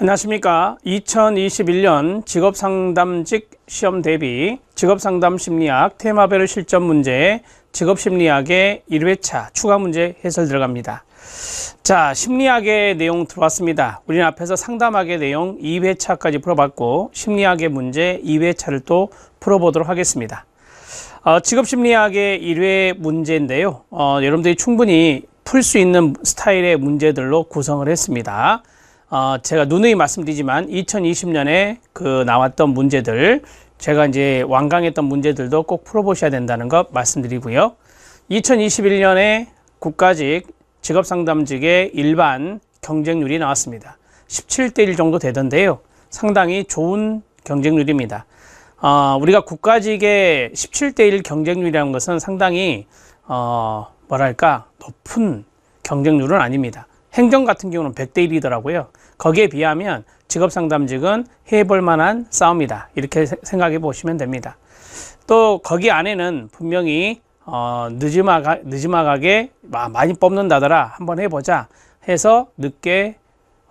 안녕하십니까 2021년 직업상담직 시험 대비 직업상담심리학 테마별 실전 문제 직업심리학의 1회차 추가 문제 해설 들어갑니다 자 심리학의 내용 들어왔습니다 우리는 앞에서 상담학의 내용 2회차까지 풀어봤고 심리학의 문제 2회차를 또 풀어보도록 하겠습니다 어, 직업심리학의 1회 문제인데요 어, 여러분들이 충분히 풀 수 있는 스타일의 문제들로 구성을 했습니다 어, 제가 누누이 말씀드리지만 2020년에 그 나왔던 문제들 제가 이제 완강했던 문제들도 꼭 풀어보셔야 된다는 것 말씀드리고요. 2021년에 국가직 직업상담직의 일반 경쟁률이 나왔습니다. 17대 1 정도 되던데요. 상당히 좋은 경쟁률입니다. 어, 우리가 국가직의 17대 1 경쟁률이라는 것은 상당히 어, 뭐랄까 높은 경쟁률은 아닙니다. 행정 같은 경우는 100대 1이더라고요. 거기에 비하면 직업상담직은 해볼 만한 싸움이다. 이렇게 생각해 보시면 됩니다. 또 거기 안에는 분명히 어, 늦지마가늦지마가게 많이 뽑는다더라 한번 해보자 해서 늦게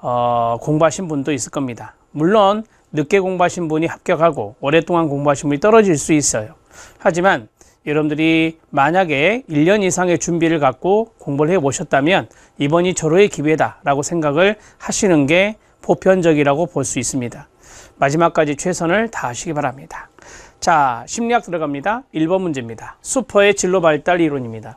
어, 공부하신 분도 있을 겁니다. 물론 늦게 공부하신 분이 합격하고 오랫동안 공부하신 분이 떨어질 수 있어요. 하지만 여러분들이 만약에 1년 이상의 준비를 갖고 공부를 해보셨다면 이번이 절호의 기회다 라고 생각을 하시는 게 보편적이라고 볼 수 있습니다. 마지막까지 최선을 다하시기 바랍니다. 자, 심리학 들어갑니다. 1번 문제입니다. 수퍼의 진로 발달 이론입니다.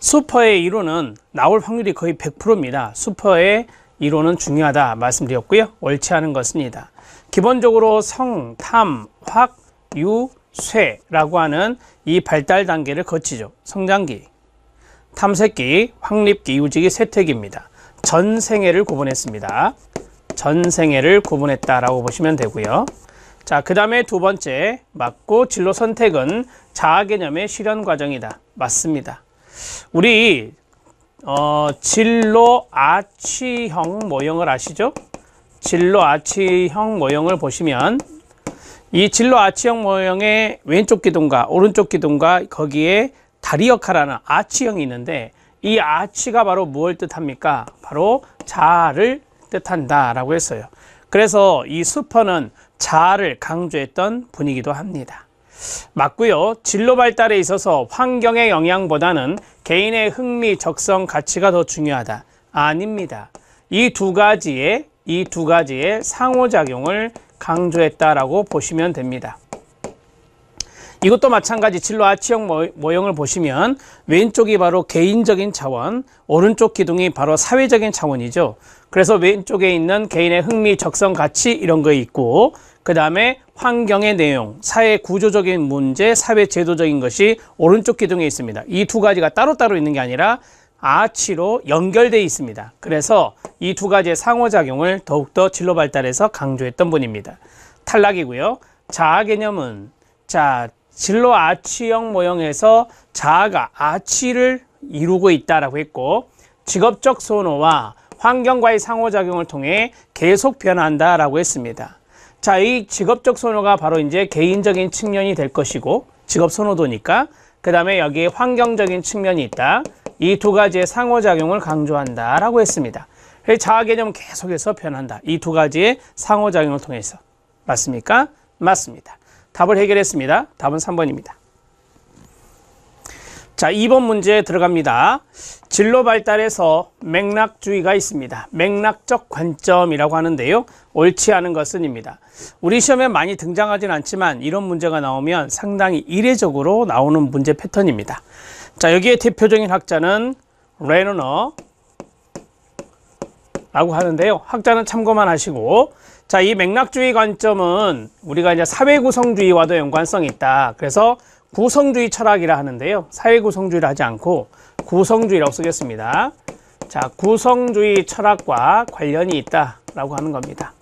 수퍼의 이론은 나올 확률이 거의 100%입니다. 수퍼의 이론은 중요하다 말씀드렸고요. 옳지 않은 것입니다. 기본적으로 성, 탐, 확, 유, 쇠라고 하는 이 발달 단계를 거치죠. 성장기, 탐색기, 확립기, 유지기, 세태기입니다. 전생애를 구분했습니다. 전생애를 구분했다라고 보시면 되고요. 자, 그 다음에 두 번째, 맞고 진로 선택은 자아 개념의 실현 과정이다. 맞습니다. 우리 어, 진로 아치형 모형을 아시죠? 진로 아치형 모형을 보시면 이 진로 아치형 모형의 왼쪽 기둥과 오른쪽 기둥과 거기에 다리 역할하는 아치형이 있는데 이 아치가 바로 무엇을 뜻합니까? 바로 자아를 뜻한다라고 했어요. 그래서 이 수퍼는 자아를 강조했던 분이기도 합니다. 맞고요. 진로 발달에 있어서 환경의 영향보다는 개인의 흥미, 적성, 가치가 더 중요하다. 아닙니다. 이 두 가지의 이 두 가지의 상호작용을 강조했다라고 보시면 됩니다. 이것도 마찬가지 진로 아치형 모형을 보시면 왼쪽이 바로 개인적인 차원, 오른쪽 기둥이 바로 사회적인 차원이죠. 그래서 왼쪽에 있는 개인의 흥미, 적성, 가치 이런 거 있고 그 다음에 환경의 내용, 사회 구조적인 문제, 사회 제도적인 것이 오른쪽 기둥에 있습니다. 이 두 가지가 따로따로 있는 게 아니라 아치로 연결되어 있습니다. 그래서 이 두 가지의 상호작용을 더욱더 진로 발달해서 강조했던 분입니다. 탈락이고요. 자아 개념은 자 진로 아치형 모형에서 자아가 아치를 이루고 있다라고 했고 직업적 선호와 환경과의 상호작용을 통해 계속 변한다라고 했습니다. 자, 이 직업적 선호가 바로 이제 개인적인 측면이 될 것이고 직업 선호도니까 그 다음에 여기에 환경적인 측면이 있다. 이두 가지의 상호작용을 강조한다라고 했습니다. 자아 개념은 계속해서 변한다. 이 두 가지의 상호작용을 통해서. 맞습니까? 맞습니다. 답을 해결했습니다. 답은 3번입니다. 자, 2번 문제 들어갑니다. 진로 발달에서 맥락주의가 있습니다. 맥락적 관점이라고 하는데요. 옳지 않은 것은입니다. 우리 시험에 많이 등장하진 않지만 이런 문제가 나오면 상당히 이례적으로 나오는 문제 패턴입니다. 자, 여기에 대표적인 학자는 레너너 라고 하는데요. 학자는 참고만 하시고 자, 이 맥락주의 관점은 우리가 이제 사회구성주의와도 연관성이 있다. 그래서 구성주의 철학이라 하는데요. 사회구성주의를 하지 않고 구성주의라고 쓰겠습니다. 자, 구성주의 철학과 관련이 있다라고 하는 겁니다.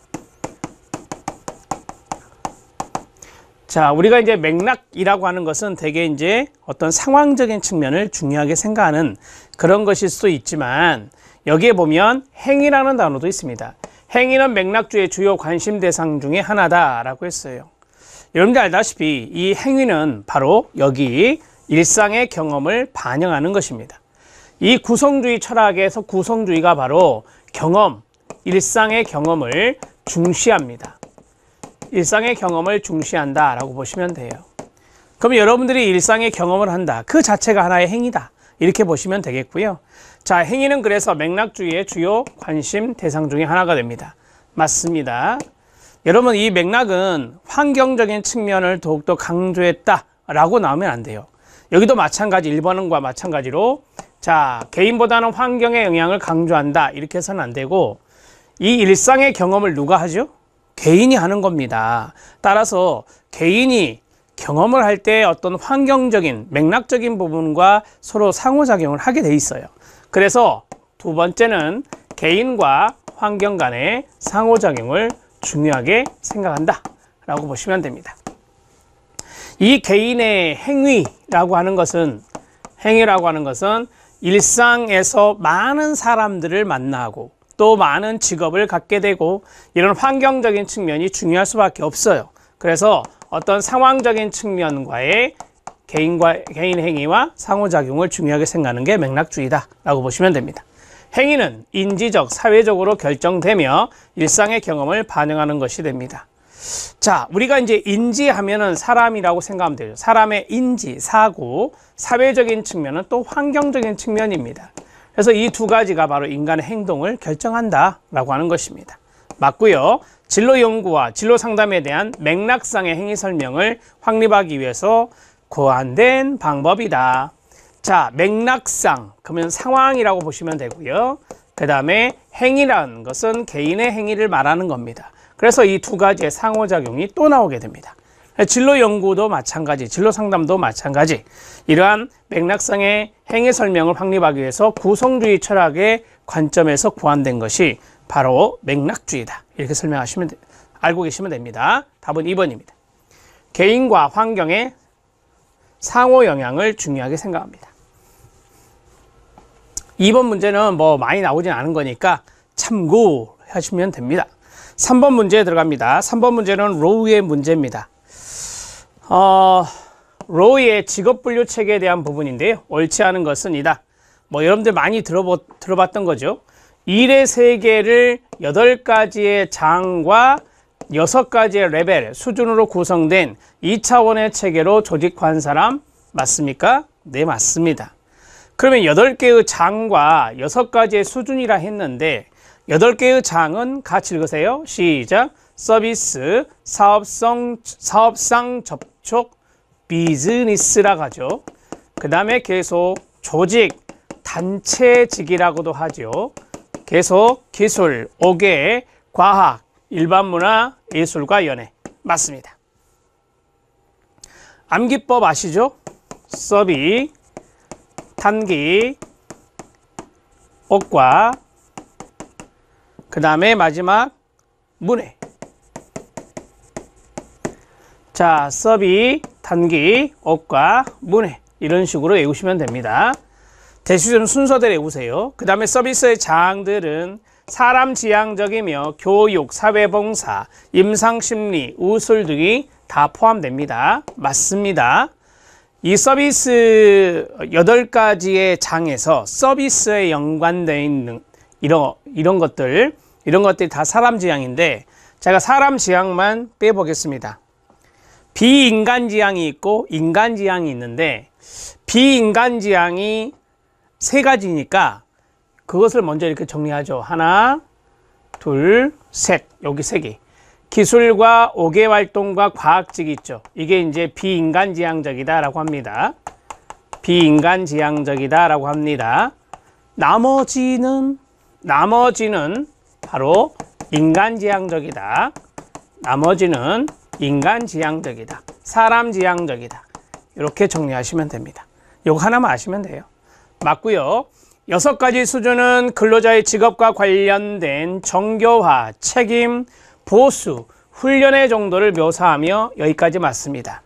자, 우리가 이제 맥락이라고 하는 것은 대개 이제 어떤 상황적인 측면을 중요하게 생각하는 그런 것일 수도 있지만 여기에 보면 행위라는 단어도 있습니다. 행위는 맥락주의 주요 관심 대상 중에 하나다라고 했어요. 여러분들 알다시피 이 행위는 바로 여기 일상의 경험을 반영하는 것입니다. 이 구성주의 철학에서 구성주의가 바로 경험, 일상의 경험을 중시합니다. 일상의 경험을 중시한다 라고 보시면 돼요. 그럼 여러분들이 일상의 경험을 한다. 그 자체가 하나의 행위다. 이렇게 보시면 되겠고요. 자, 행위는 그래서 맥락주의의 주요 관심 대상 중의 하나가 됩니다. 맞습니다. 여러분 이 맥락은 환경적인 측면을 더욱더 강조했다라고 나오면 안 돼요. 여기도 마찬가지 1번과 마찬가지로 자 개인보다는 환경의 영향을 강조한다 이렇게 해서는 안 되고 이 일상의 경험을 누가 하죠? 개인이 하는 겁니다. 따라서 개인이 경험을 할 때 어떤 환경적인 맥락적인 부분과 서로 상호작용을 하게 돼 있어요. 그래서 두 번째는 개인과 환경 간의 상호작용을 중요하게 생각한다 라고 보시면 됩니다 이 개인의 행위라고 하는 것은 행위라고 하는 것은 일상에서 많은 사람들을 만나고 또 많은 직업을 갖게 되고 이런 환경적인 측면이 중요할 수밖에 없어요 그래서 어떤 상황적인 측면과의 개인과 개인 행위와 상호작용을 중요하게 생각하는 게 맥락주의다라고 보시면 됩니다. 행위는 인지적, 사회적으로 결정되며 일상의 경험을 반영하는 것이 됩니다. 자, 우리가 이제 인지하면은 사람이라고 생각하면 되죠. 사람의 인지, 사고, 사회적인 측면은 또 환경적인 측면입니다. 그래서 이 두 가지가 바로 인간의 행동을 결정한다라고 하는 것입니다. 맞고요. 진로 연구와 진로 상담에 대한 맥락상의 행위 설명을 확립하기 위해서 고안된 방법이다. 자, 맥락상 그러면 상황이라고 보시면 되고요. 그 다음에 행위라는 것은 개인의 행위를 말하는 겁니다. 그래서 이 두 가지의 상호작용이 또 나오게 됩니다. 진로 연구도 마찬가지, 진로 상담도 마찬가지. 이러한 맥락상의 행위 설명을 확립하기 위해서 구성주의 철학의 관점에서 고안된 것이 바로 맥락주의다. 이렇게 설명하시면 알고 계시면 됩니다. 답은 2번입니다. 개인과 환경의 상호 영향을 중요하게 생각합니다. 2번 문제는 뭐 많이 나오진 않은 거니까 참고하시면 됩니다. 3번 문제 에 들어갑니다. 3번 문제는 로우의 문제입니다. 어, 로우의 직업분류 체계에 대한 부분인데요. 옳지 않은 것은 이다. 뭐 여러분들 많이 들어보, 들어봤던 거죠. 일의 세계를 8가지의 장과 6가지의 레벨, 수준으로 구성된 2차원의 체계로 조직한 사람 맞습니까? 네, 맞습니다. 그러면 8개의 장과 6가지의 수준이라 했는데 8개의 장은 같이 읽으세요. 시작. 서비스, 사업성, 사업상 접촉, 비즈니스라고 하죠. 그 다음에 계속 조직, 단체직이라고도 하죠. 계속 기술, 옥외 과학, 일반문화, 예술과 연애. 맞습니다. 암기법 아시죠? 서비, 탄기 옷과 그 다음에 마지막 문해 자 서비 단기 옷과 문해 이런 식으로 외우시면 됩니다 대시점 순서대로 외우세요 그 다음에 서비스의 장들은 사람 지향적이며 교육, 사회봉사, 임상심리, 우술 등이 다 포함됩니다 맞습니다 이 서비스 8가지의 장에서 서비스에 연관되어 있는 이런, 이런 것들, 이런 것들이 다 사람 지향인데 제가 사람 지향만 빼보겠습니다. 비인간 지향이 있고 인간 지향이 있는데 비인간 지향이 세 가지니까 그것을 먼저 이렇게 정리하죠. 하나, 둘, 셋. 여기 세 개. 기술과 옥개 활동과 과학직 있죠. 이게 이제 비인간 지향적이다라고 합니다. 비인간 지향적이다라고 합니다. 나머지는 나머지는 바로 인간 지향적이다. 나머지는 인간 지향적이다. 사람 지향적이다. 이렇게 정리하시면 됩니다. 요거 하나만 아시면 돼요. 맞고요. 여섯 가지 수준은 근로자의 직업과 관련된 정교화, 책임, 보수, 훈련의 정도를 묘사하며 여기까지 맞습니다.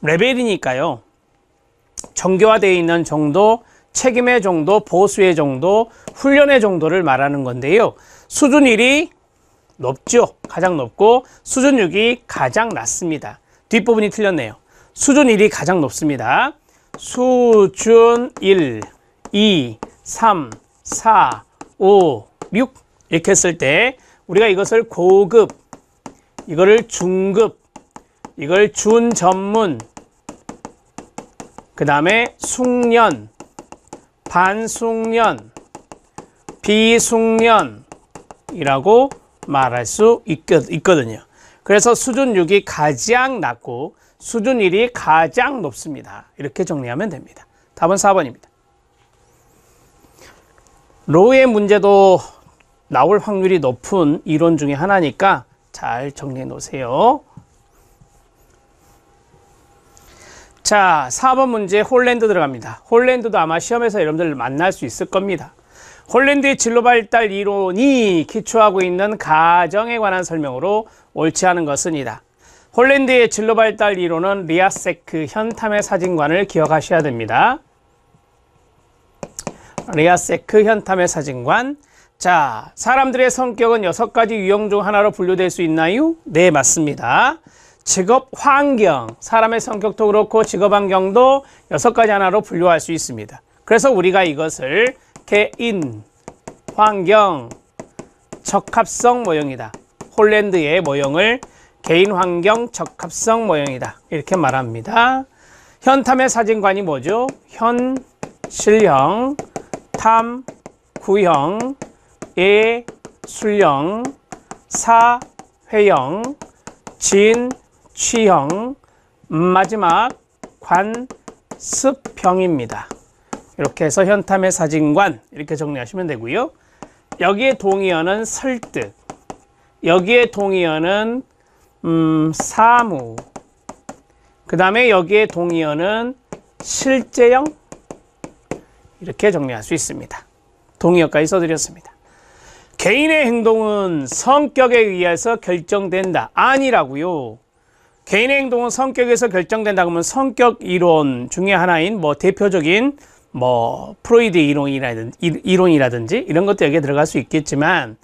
레벨이니까요. 정교화되어 있는 정도, 책임의 정도, 보수의 정도, 훈련의 정도를 말하는 건데요. 수준 1이 높죠. 가장 높고 수준 6이 가장 낮습니다. 뒷부분이 틀렸네요. 수준 1이 가장 높습니다. 수준 1, 2, 3, 4, 5, 6 이렇게 했을 때 우리가 이것을 고급, 이거를 중급, 이걸 준전문, 그 다음에 숙련, 반숙련, 비숙련이라고 말할 수 있거든요. 그래서 수준 6이 가장 낮고 수준 1이 가장 높습니다. 이렇게 정리하면 됩니다. 답은 4번입니다. 로우의 문제도 나올 확률이 높은 이론 중에 하나니까 잘 정리해 놓으세요. 자, 4번 문제 홀랜드 들어갑니다. 홀랜드도 아마 시험에서 여러분들 만날 수 있을 겁니다. 홀랜드의 진로발달 이론이 기초하고 있는 가정에 관한 설명으로 옳지 않은 것은이다. 홀랜드의 진로발달 이론은 리아세크 현탐의 사진관을 기억하셔야 됩니다. 리아세크 현탐의 사진관 자, 사람들의 성격은 여섯 가지 유형 중 하나로 분류될 수 있나요? 네, 맞습니다. 직업 환경, 사람의 성격도 그렇고 직업 환경도 여섯 가지 하나로 분류할 수 있습니다. 그래서 우리가 이것을 개인, 환경, 적합성 모형이다. 홀랜드의 모형을 개인 환경 적합성 모형이다. 이렇게 말합니다. 현탐의 사진관이 뭐죠? 현, 실형, 탐, 구형, 예, 술형, 사, 회형, 진, 취형, 마지막 관, 습형입니다. 이렇게 해서 현탐의 사진관 이렇게 정리하시면 되고요. 여기에 동의어는 설득, 여기에 동의어는 음, 사무, 그 다음에 여기에 동의어는 실제형 이렇게 정리할 수 있습니다. 동의어까지 써드렸습니다. 개인의 행동은 성격에 의해서 결정된다. 아니라고요. 개인의 행동은 성격에서 결정된다 그러면 성격 이론 중에 하나인 뭐 대표적인 뭐 프로이드 이론이라든지, 이론이라든지 이런 것도 여기에 들어갈 수 있겠지만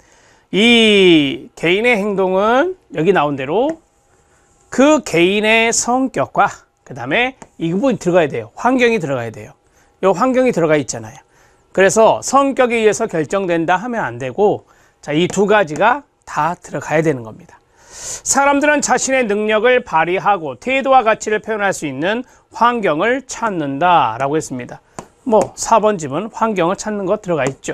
이 개인의 행동은 여기 나온 대로 그 개인의 성격과 그 다음에 이 부분이 들어가야 돼요. 환경이 들어가야 돼요. 이 환경이 들어가 있잖아요. 그래서 성격에 의해서 결정된다 하면 안 되고 자, 이 두 가지가 다 들어가야 되는 겁니다. 사람들은 자신의 능력을 발휘하고 태도와 가치를 표현할 수 있는 환경을 찾는다라고 했습니다. 뭐 4번 집은 환경을 찾는 것 들어가 있죠.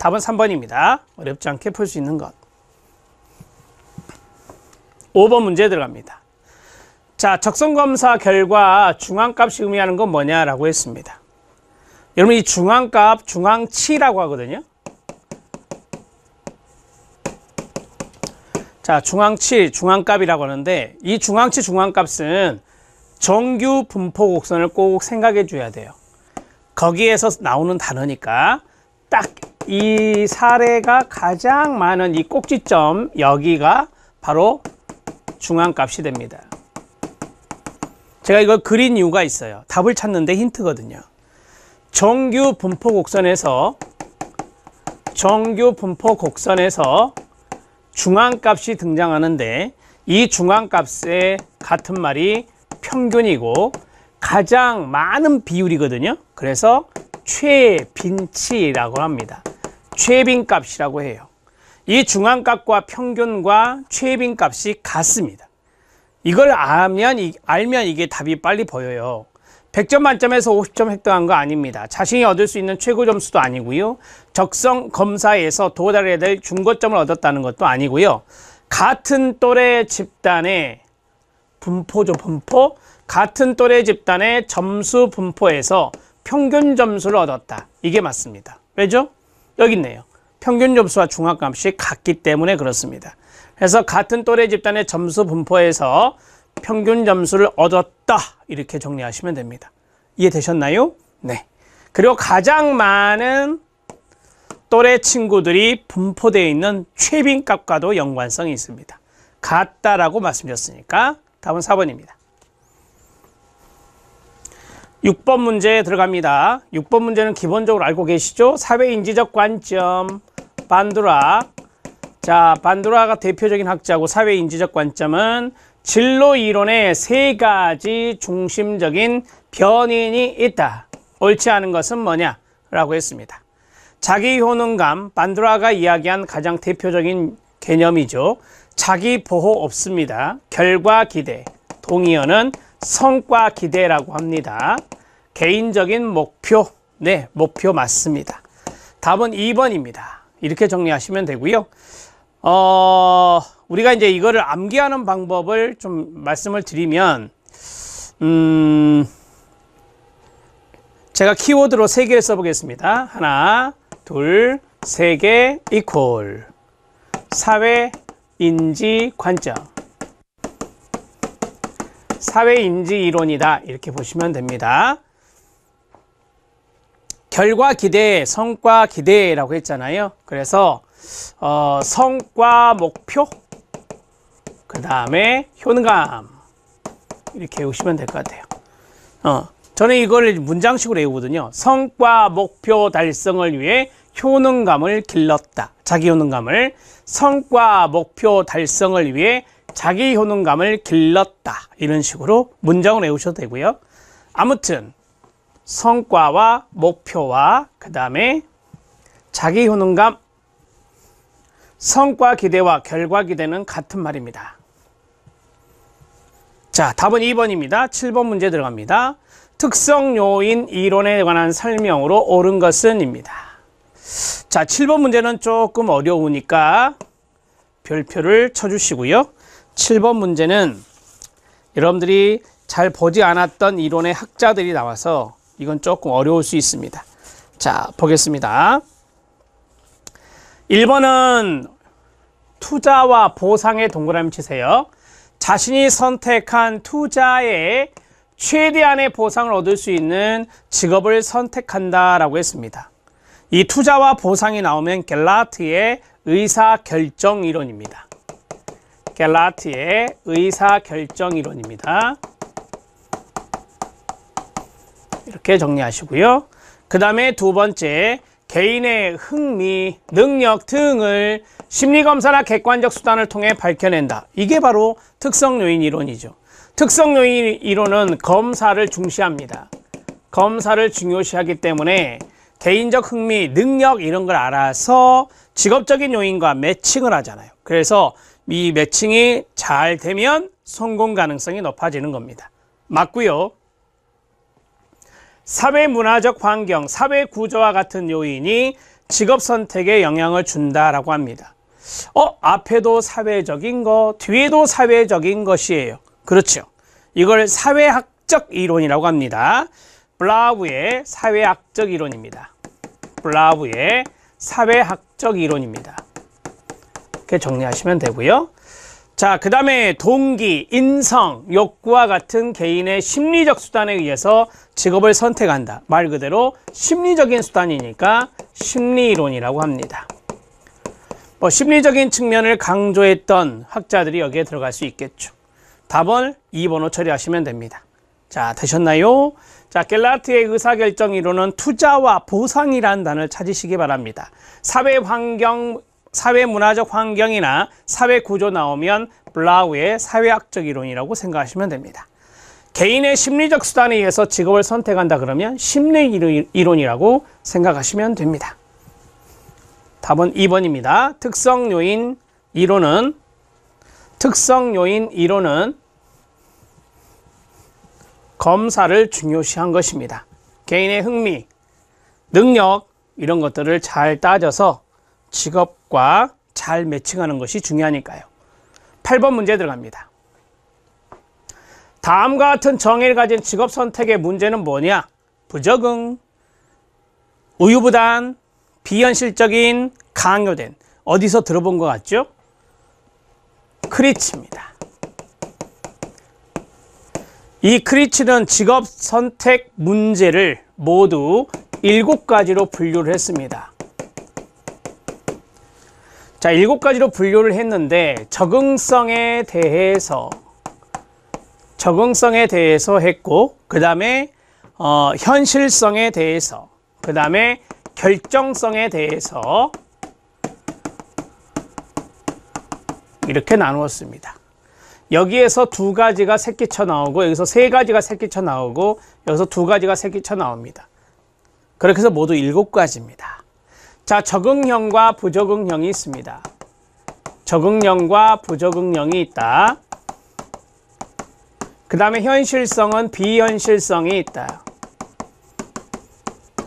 답은 3번입니다. 어렵지 않게 풀 수 있는 것. 5번 문제 들어갑니다. 자, 적성검사 결과 중앙값이 의미하는 건 뭐냐라고 했습니다. 여러분 이 중앙값 중앙치라고 하거든요. 자 중앙치 중앙값이라고 하는데 이 중앙치 중앙값은 정규 분포 곡선을 꼭 생각해 줘야 돼요. 거기에서 나오는 단어니까 딱 이 사례가 가장 많은 이 꼭지점 여기가 바로 중앙값이 됩니다. 제가 이걸 그린 이유가 있어요. 답을 찾는데 힌트거든요. 정규 분포 곡선에서 정규 분포 곡선에서 중앙값이 등장하는데 이 중앙값의 같은 말이 평균이고 가장 많은 비율이거든요. 그래서 최빈치라고 합니다. 최빈값이라고 해요. 이 중앙값과 평균과 최빈값이 같습니다. 이걸 알면, 알면 이게 답이 빨리 보여요. 100점 만점에서 50점 획득한 거 아닙니다. 자신이 얻을 수 있는 최고 점수도 아니고요. 적성 검사에서 도달해야 될 중고점을 얻었다는 것도 아니고요. 같은 또래 집단의 분포죠, 분포. 같은 또래 집단의 점수 분포에서 평균 점수를 얻었다. 이게 맞습니다. 왜죠? 여기 있네요. 평균 점수와 중합값이 같기 때문에 그렇습니다. 그래서 같은 또래 집단의 점수 분포에서 평균 점수를 얻었다 이렇게 정리하시면 됩니다 이해되셨나요? 네 그리고 가장 많은 또래 친구들이 분포되어 있는 최빈값과도 연관성이 있습니다 같다라고 말씀드렸으니까 답은 4번입니다 6번 문제 에 들어갑니다 6번 문제는 기본적으로 알고 계시죠? 사회인지적 관점 반두라 자 반두라가 대표적인 학자고 사회인지적 관점은 진로 이론의 세 가지 중심적인 변인이 있다. 옳지 않은 것은 뭐냐? 라고 했습니다. 자기 효능감, 반드라가 이야기한 가장 대표적인 개념이죠. 자기 보호 없습니다. 결과 기대, 동의어는 성과 기대라고 합니다. 개인적인 목표, 네, 목표 맞습니다. 답은 2번입니다. 이렇게 정리하시면 되고요. 어... 우리가 이제 이거를 암기하는 방법을 좀 말씀을 드리면 음 제가 키워드로 세 개를 써보겠습니다. 하나, 둘, 세 개, equal 사회 인지 관점 사회 인지 이론이다 이렇게 보시면 됩니다. 결과 기대, 성과 기대라고 했잖아요. 그래서 어, 성과 목표 그 다음에 효능감 이렇게 외우시면 될 것 같아요 어, 저는 이걸 문장식으로 외우거든요 성과 목표 달성을 위해 효능감을 길렀다 자기 효능감을 성과 목표 달성을 위해 자기 효능감을 길렀다 이런 식으로 문장을 외우셔도 되고요 아무튼 성과와 목표와 그 다음에 자기 효능감 성과 기대와 결과 기대는 같은 말입니다 자, 답은 2번입니다. 7번 문제 들어갑니다. 특성 요인 이론에 관한 설명으로 옳은 것은 입니다. 자, 7번 문제는 조금 어려우니까 별표를 쳐주시고요. 7번 문제는 여러분들이 잘 보지 않았던 이론의 학자들이 나와서 이건 조금 어려울 수 있습니다. 자, 보겠습니다. 1번은 투자와 보상의 동그라미 치세요. 자신이 선택한 투자에 최대한의 보상을 얻을 수 있는 직업을 선택한다라고 했습니다. 이 투자와 보상이 나오면 갤라트의 의사결정 이론입니다. 갤라트의 의사결정 이론입니다. 이렇게 정리하시고요. 그 다음에 두 번째, 개인의 흥미, 능력 등을 심리검사나 객관적 수단을 통해 밝혀낸다. 이게 바로 특성요인 이론이죠. 특성요인 이론은 검사를 중시합니다. 검사를 중요시하기 때문에 개인적 흥미, 능력 이런 걸 알아서 직업적인 요인과 매칭을 하잖아요. 그래서 이 매칭이 잘 되면 성공 가능성이 높아지는 겁니다. 맞고요. 사회문화적 환경, 사회구조와 같은 요인이 직업 선택에 영향을 준다라고 합니다. 어, 앞에도 사회적인 거, 뒤에도 사회적인 것이에요. 그렇죠. 이걸 사회학적 이론이라고 합니다. 블라우의 사회학적 이론입니다. 블라우의 사회학적 이론입니다. 이렇게 정리하시면 되고요. 자, 그 다음에 동기, 인성, 욕구와 같은 개인의 심리적 수단에 의해서 직업을 선택한다. 말 그대로 심리적인 수단이니까 심리이론이라고 합니다. 뭐 심리적인 측면을 강조했던 학자들이 여기에 들어갈 수 있겠죠. 답을 2번으로 처리하시면 됩니다. 자, 되셨나요? 자, 갤라트의 의사결정 이론은 투자와 보상이라는 단어를 찾으시기 바랍니다. 사회 환경, 사회 문화적 환경이나 사회 구조 나오면 블라우의 사회학적 이론이라고 생각하시면 됩니다. 개인의 심리적 수단에 의해서 직업을 선택한다 그러면 심리 이론이라고 생각하시면 됩니다. 답은 2번입니다. 특성 요인 1호는 특성 요인 1호는 검사를 중요시한 것입니다. 개인의 흥미, 능력 이런 것들을 잘 따져서 직업과 잘 매칭하는 것이 중요하니까요. 8번 문제 들어갑니다. 다음과 같은 정의를 가진 직업 선택의 문제는 뭐냐? 부적응, 우유부단, 비현실적인 강요된 어디서 들어본 것 같죠? 크리치입니다. 이 크리치는 직업 선택 문제를 모두 7가지로 분류를 했습니다. 자, 7가지로 분류를 했는데 적응성에 대해서 적응성에 대해서 했고 그 다음에 어, 현실성에 대해서 그 다음에 결정성에 대해서 이렇게 나누었습니다. 여기에서 두 가지가 새끼쳐 나오고 여기서 세 가지가 새끼쳐 나오고 여기서 두 가지가 새끼쳐 나옵니다. 그렇게 해서 모두 일곱 가지입니다. 자, 적응형과 부적응형이 있습니다. 적응형과 부적응형이 있다. 그 다음에 현실성은 비현실성이 있다.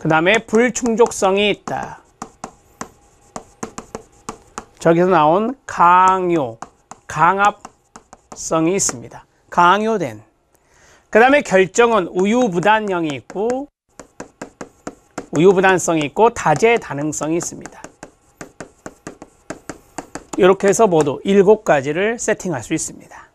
그 다음에 불충족성이 있다. 저기서 나온 강요, 강압성이 있습니다. 강요된. 그 다음에 결정은 우유부단형이 있고 우유부단성이 있고 다재다능성이 있습니다. 이렇게 해서 모두 7가지를 세팅할 수 있습니다.